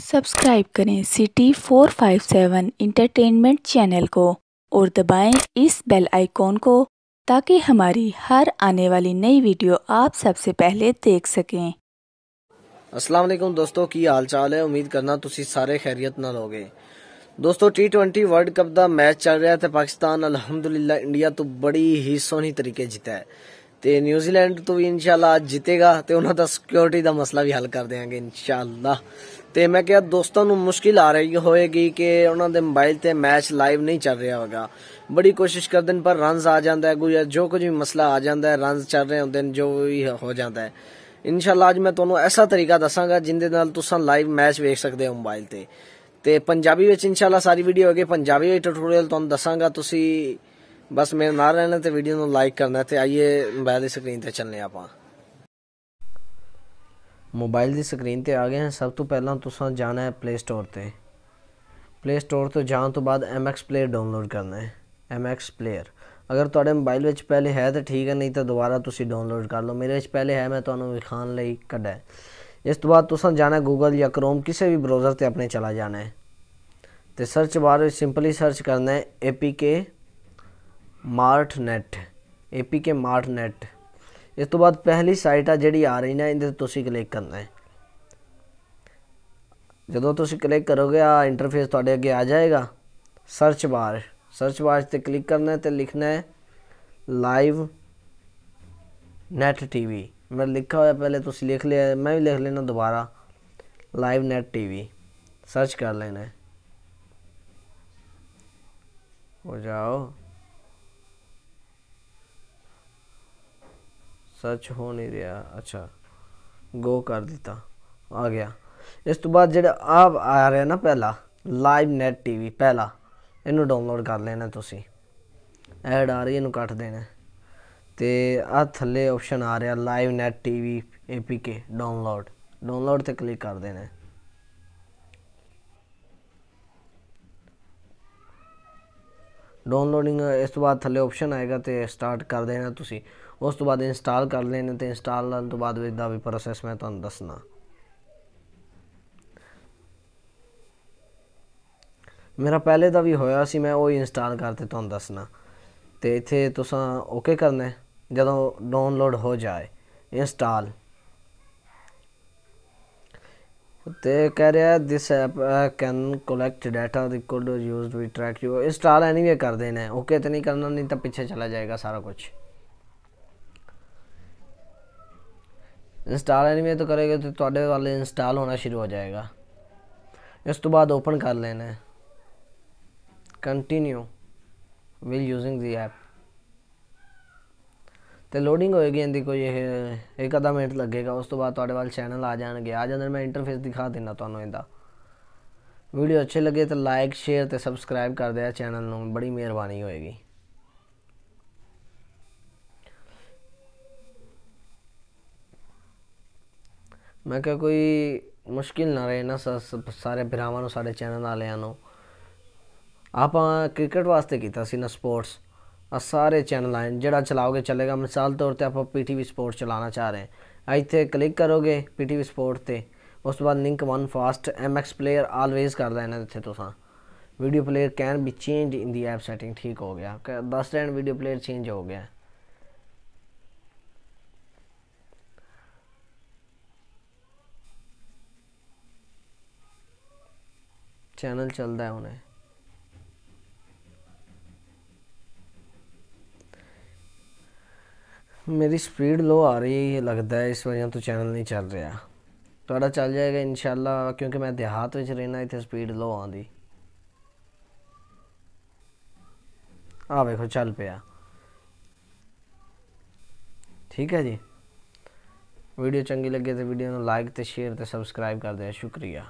subscribe करें city 457 entertainment channel को और दबाएं इस बेल आइकॉन को ताकि हमारी हर आने वाली नई वीडियो आप सबसे पहले देख सकें अस्सलाम वालेकुम दोस्तों की हाल चाल है उम्मीद करना सारे खैरियत न लोगे दोस्तों टी ट्वेंटी वर्ल्ड कप का मैच चल रहा है पाकिस्तान अलहमदुल्ला इंडिया तो बड़ी ही ਸੋਹਣੀ तरीके जीता है ਤੇ ਨਿਊਜ਼ੀਲੈਂਡ ਤੋਂ ਵੀ ਇਨਸ਼ਾਅੱਲਾ ਅੱਜ ਜਿੱਤੇਗਾ ਤੇ ਉਹਨਾਂ ਦਾ ਸਿਕਿਉਰਿਟੀ ਦਾ ਮਸਲਾ ਵੀ ਹੱਲ ਕਰ ਦੇਵਾਂਗੇ ਇਨਸ਼ਾਅੱਲਾ ਤੇ ਮੈਂ ਕਿਹਾ ਦੋਸਤਾਂ ਨੂੰ ਮੁਸ਼ਕਿਲ ਆ ਰਹੀ ਹੋਏਗੀ ਕਿ ਉਹਨਾਂ ਦੇ ਮੋਬਾਈਲ ਤੇ ਮੈਚ ਲਾਈਵ ਨਹੀਂ ਚੱਲ ਰਿਹਾ ਹੋਗਾ ਬੜੀ ਕੋਸ਼ਿਸ਼ ਕਰਦੇ ਨੇ ਪਰ ਰਨਸ ਆ ਜਾਂਦਾ ਹੈ ਕੋਈ ਜੋ ਕੁਝ ਵੀ ਮਸਲਾ ਆ ਜਾਂਦਾ ਹੈ ਰਨਸ ਚੱਲ ਰਹੇ ਹੁੰਦੇ ਨੇ ਜੋ ਵੀ ਹੋ ਜਾਂਦਾ ਹੈ ਇਨਸ਼ਾਅੱਲਾ ਅੱਜ ਮੈਂ ਤੁਹਾਨੂੰ ਐਸਾ ਤਰੀਕਾ ਦੱਸਾਂਗਾ ਜਿੰਦੇ ਨਾਲ ਤੁਸੀਂ ਲਾਈਵ ਮੈਚ ਵੇਖ ਸਕਦੇ ਹੋ ਮੋਬਾਈਲ ਤੇ ਤੇ ਪੰਜਾਬੀ ਵਿੱਚ ਇਨਸ਼ਾਅੱਲਾ ਸਾਰੀ ਵੀਡੀਓ ਹੋਗੇ ਪੰਜਾਬੀ ਵਿੱਚ ਟਿਊਟੋਰੀਅਲ ਤੁਹਾਨੂੰ ਦੱਸਾਂਗਾ ਤੁਸੀਂ बस मेरे ना रहना ते वीडियो लाइक करना ते आइए मोबाइल की स्क्रीन पर चलने आप मोबाइल की स्क्रीन पर आ गए हैं सब तो पहला तुसा जाना है प्ले स्टोर से प्ले स्टोर तो जाने तो बाद एम एक्स प्लेयर डाउनलोड करना है एम एक्स प्लेयर अगर थोड़े मोबाइल में पहले है तो ठीक है नहीं तो दोबारा तुम डाउनलोड कर लो मेरे पहले है मैं तुम्हें विखाने लड़ा है इस तो बाद जाना गूगल या क्रोम किसी भी ब्राउजर से अपने चला जाना है तो सर्च बार सिंपली सर्च करना है A P K mart net A P K mart net ਇਸ ਤੋਂ ਬਾਅਦ ਪਹਿਲੀ ਸਾਈਟ ਆ ਜਿਹੜੀ ਆ ਰਹੀ ਨਾ ਇਹਦੇ ਤੇ ਤੁਸੀਂ ਕਲਿੱਕ ਕਰਨਾ ਹੈ ਜਦੋਂ ਤੁਸੀਂ ਕਲਿੱਕ ਕਰੋਗੇ ਆ ਇੰਟਰਫੇਸ ਤੁਹਾਡੇ ਅੱਗੇ ਆ ਜਾਏਗਾ ਸਰਚ ਬਾਰ ਸਰਚ ਬਾਰ ਤੇ ਕਲਿੱਕ ਕਰਨਾ ਹੈ ਤੇ ਲਿਖਣਾ ਹੈ ਲਾਈਵ ਨੈਟ ਟੀਵੀ ਮੈਂ ਲਿਖਾ ਹੋਇਆ ਪਹਿਲੇ ਤੁਸੀਂ ਲਿਖ ਲਿਆ ਮੈਂ ਵੀ ਲਿਖ ਲੈਣਾ ਦੁਬਾਰਾ ਲਾਈਵ ਨੈਟ ਟੀਵੀ सर्च कर लेना है हो जाओ ਸਰਚ ਹੋ ਨਹੀਂ ਰਿਹਾ ਅੱਛਾ ਗੋ ਕਰ ਦਿੱਤਾ ਆ ਗਿਆ ਇਸ ਤੋਂ ਬਾਅਦ ਜਿਹੜਾ ਆਪ ਆ ਰਿਹਾ ਨਾ ਪਹਿਲਾ ਲਾਈਵ ਨੈਟ ਟੀਵੀ ਪਹਿਲਾ ਇਹਨੂੰ ਡਾਊਨਲੋਡ ਕਰ ਲੈਣਾ ਤੁਸੀਂ ਐਡ ਆ ਰਹੀ ਇਹਨੂੰ ਕੱਟ ਦੇਣਾ ਤੇ ਆ ਥੱਲੇ ਆਪਸ਼ਨ ਆ ਰਿਹਾ live net TV APK download download ਤੇ ਕਲਿੱਕ ਕਰ ਦੇਣਾ ਡਾਊਨਲੋਡਿੰਗ ਇਸ ਤੋਂ ਬਾਅਦ ਥੱਲੇ ਆਪਸ਼ਨ ਆਏਗਾ ਤੇ ਸਟਾਰਟ ਕਰ ਦੇਣਾ ਤੁਸੀਂ ਉਸ ਤੋਂ ਬਾਅਦ ਇੰਸਟਾਲ ਕਰ ਲੈਣਾ ਤੇ ਇੰਸਟਾਲ ਕਰਨ ਤੋਂ ਬਾਅਦ ਵਿੱਚ ਦਾ ਵੀ ਪ੍ਰੋਸੈਸ ਮੈਂ ਤੁਹਾਨੂੰ ਦੱਸਣਾ ਮੇਰਾ ਪਹਿਲੇ ਦਾ ਵੀ ਹੋਇਆ ਸੀ ਮੈਂ ਉਹ ਇੰਸਟਾਲ ਕਰਤੇ ਤੁਹਾਨੂੰ ਦੱਸਣਾ ਤੇ ਇੱਥੇ ਤੁਸੀਂ ਓਕੇ ਕਰਨਾ ਜਦੋਂ ਡਾਊਨਲੋਡ ਹੋ ਜਾਏ install They carry this this app can collect data record used with track you install anyway कर देना है ओके तो नहीं करना नहीं तो पीछे चला जाएगा सारा कुछ इंस्टॉल एनीवे तो करेंगे तो थोड़े वाले इंस्टॉल होना शुरू हो जाएगा इस तो बाद ओपन कर लेना है continue will using the app ਤੇ ਲੋਡਿੰਗ ਹੋਏਗੀ ਇਹਦੀ ਕੋਈ ਇਹ ਇੱਕ ਅੱਧਾ ਮਿੰਟ ਲੱਗੇਗਾ ਉਸ ਤੋਂ ਬਾਅਦ ਤੁਹਾਡੇ ਵੱਲ ਚੈਨਲ ਆ ਜਾਣਗੇ ਆ ਜਾਂਦੇ ਮੈਂ ਇੰਟਰਫੇਸ ਦਿਖਾ ਦਿੰਦਾ ਤੁਹਾਨੂੰ ਇਹਦਾ ਵੀਡੀਓ ਅੱਛੇ ਲੱਗੇ ਤਾਂ ਲਾਈਕ ਸ਼ੇਅਰ ਤੇ ਸਬਸਕ੍ਰਾਈਬ ਕਰ ਦਿਆ ਚੈਨਲ ਨੂੰ ਬੜੀ ਮਿਹਰਬਾਨੀ ਹੋਏਗੀ ਮੈਂ ਕਿਹਾ ਕੋਈ ਮੁਸ਼ਕਿਲ ਨਾ ਰਹੇ ਨਾ ਸਾਰੇ ਭਰਾਵਾਂ ਨੂੰ ਸਾਡੇ ਚੈਨਲ ਵਾਲਿਆਂ ਨੂੰ ਆਪਾਂ ਕ੍ਰਿਕਟ ਵਾਸਤੇ ਕੀਤਾ ਸੀ ਨਾ ਸਪੋਰਟਸ और सारे चैनल आए जड़ा चलाओगे चलेगा मिसाल तौर पर आप पी टी वी स्पोर्ट चलाना चाह रहे हैं इतने क्लिक करोगे पी टी वी स्पोर्ट से उस तो बाद link one fast M X player always कर देना इतने तुसा video player can be change in the app setting ठीक हो गया आपका दस टैंड वीडियो प्लेयर चेंज हो गया चैनल चलता है उन्हें ਮੇਰੀ ਸਪੀਡ ਲੋ ਆ ਰਹੀ ਹੈ ਲੱਗਦਾ ਇਸ ਵਜ੍ਹਾ ਤੋਂ ਚੈਨਲ ਨਹੀਂ ਚੱਲ ਰਿਹਾ ਤੁਹਾਡਾ ਚੱਲ ਜਾਏਗਾ ਇਨਸ਼ਾਅੱਲਾ ਕਿਉਂਕਿ ਮੈਂ ਦਿਹਾਤ ਵਿੱਚ ਰਹਿਣਾ ਇੱਥੇ ਸਪੀਡ ਲੋ ਆਉਂਦੀ ਆ ਵੇਖੋ ਚੱਲ ਪਿਆ ਠੀਕ ਹੈ ਜੀ ਵੀਡੀਓ ਚੰਗੀ ਲੱਗੇ ਤਾਂ ਵੀਡੀਓ ਨੂੰ ਲਾਈਕ ਤੇ ਸ਼ੇਅਰ ਤੇ ਸਬਸਕ੍ਰਾਈਬ ਕਰ ਦਿਓ ਸ਼ੁਕਰੀਆ